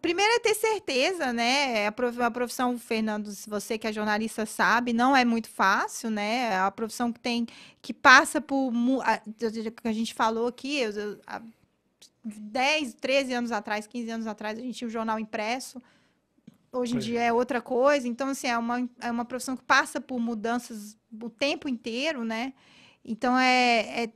primeiro é ter certeza, né? A profissão, Fernando, se você que é jornalista sabe, não é muito fácil, né? É a profissão que tem, que passa por. A, a gente falou aqui, eu, a, 10, 13 anos atrás, 15 anos atrás, a gente tinha o jornal impresso. Hoje em dia é. é outra coisa. Então, assim, é uma, é uma profissão que passa por mudanças o tempo inteiro, né? Então, é, é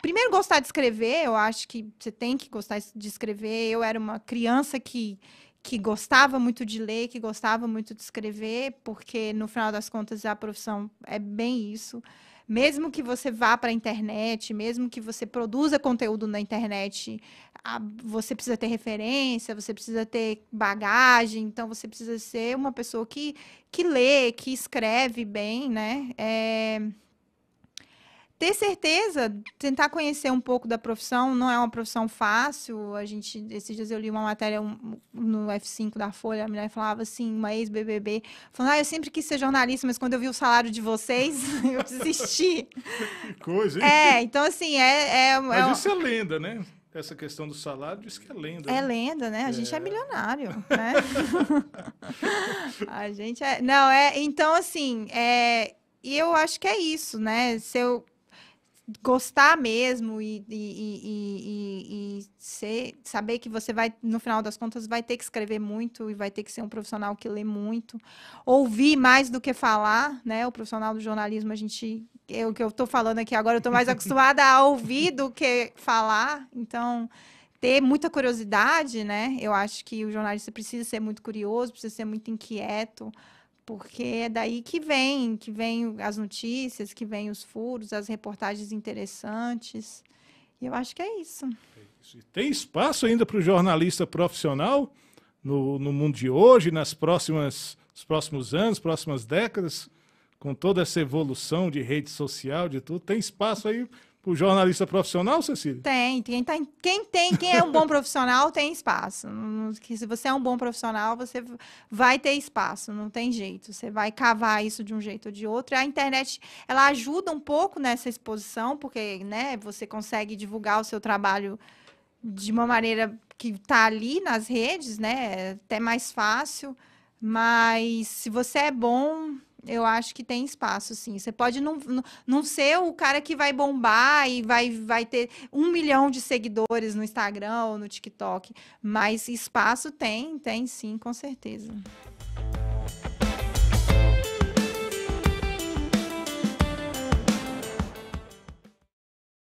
primeiro gostar de escrever, eu acho que você tem que gostar de escrever. Eu era uma criança que que gostava muito de ler, que gostava muito de escrever, porque no final das contas a profissão é bem isso. Mesmo que você vá para a internet, mesmo que você produza conteúdo na internet, você precisa ter referência, você precisa ter bagagem, então você precisa ser uma pessoa que, que lê, que escreve bem, né? É, ter certeza, tentar conhecer um pouco da profissão, não é uma profissão fácil. A gente, esses dias eu li uma matéria no F5 da Folha, a mulher falava assim, uma ex-BBB, falando: "Ah, eu sempre quis ser jornalista, mas quando eu vi o salário de vocês, eu desisti". que coisa, hein? É, então assim, é, é, é Mas é, isso é lenda, né? Essa questão do salário diz que é lenda. É né? lenda, né? A é. gente é, é. milionário, né? a gente é. Não, é. Então, assim, é, e eu acho que é isso, né? Se eu gostar mesmo e, e, e, e ser, saber que você vai, no final das contas, vai ter que escrever muito e vai ter que ser um profissional que lê muito, ouvir mais do que falar, né? O profissional do jornalismo, a gente, é o que eu estou falando aqui agora, eu estou mais acostumada a ouvir do que falar, então ter muita curiosidade, né? Eu acho que o jornalista precisa ser muito curioso, precisa ser muito inquieto, porque é daí que vem, que vem as notícias, que vem os furos, as reportagens interessantes. E eu acho que é isso. É tem espaço ainda para o jornalista profissional no, no mundo de hoje, nas próximas, nos próximos anos, próximas décadas, com toda essa evolução de rede social, de tudo? Tem espaço aí para o jornalista profissional, Cecília? Tem, quem tem, tá quem tem, quem é um bom profissional tem espaço. Se você é um bom profissional, você vai ter espaço, não tem jeito. Você vai cavar isso de um jeito ou de outro. a internet, ela ajuda um pouco nessa exposição, porque, né, você consegue divulgar o seu trabalho de uma maneira que está ali nas redes, né, é até mais fácil. Mas se você é bom, eu acho que tem espaço, sim. Você pode não, não ser o cara que vai bombar e vai, vai ter um milhão de seguidores no Instagram ou no TikTok, mas espaço tem, tem sim, com certeza.